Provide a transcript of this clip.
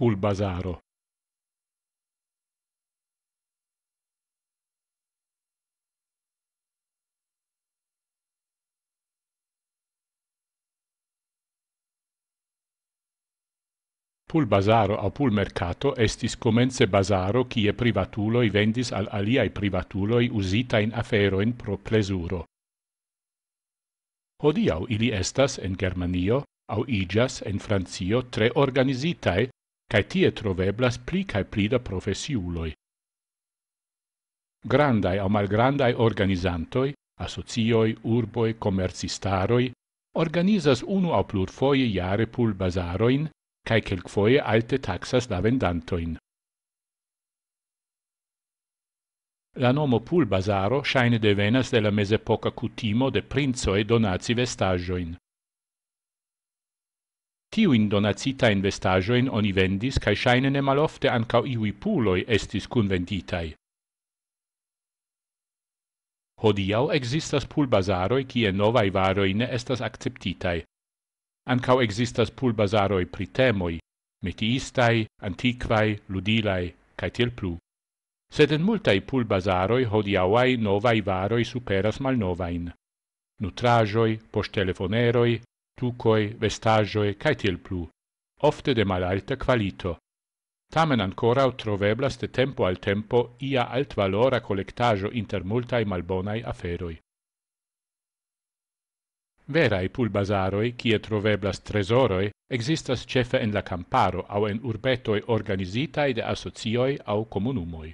pul basaro. Pul basaro au pul mercato estis comence basaro quie privatuloi vendis al aliai privatuloi usita in aferoen pro plesuro. Hodiau ili estas en Germanio, au igas en Francio tre organizitae, cae tie troveblas pli cae pli da profesiuloi. Grandai au malgrandai organizantoi, asocioi, urboi, comercistaroi, organizas unu au plur foie iare pul bazaroin, cae celc foie alte taxas la vendantoin. La nomo pul bazaro shaine devenas de la mesepoca cutimo de princoe donazi vestagioin. Tiu in donacita investajo in oni vendis kai shaine ne malofte anka iui puloi estis kunvenditai. Hodiau existas pul bazaroi kie novai varoi ne estas acceptitai. Ancau existas pul bazaroi pri temoi, metiistai, antiquai, ludilai, kai tiel plu. Sed en i pul bazaroi hodiauai novai varoi superas mal novain. Nutrajoi, postelefoneroi, tucoi, vestagioi, cae til plu, ofte de mal alta qualito. Tamen ancora troveblas de tempo al tempo ia alt valora collectagio inter multae malbonae aferoi. Verae pulbasaroi, cie troveblas tresoroi, existas cefe en la camparo au en urbetoi organizitae de asocioi au comunumoi.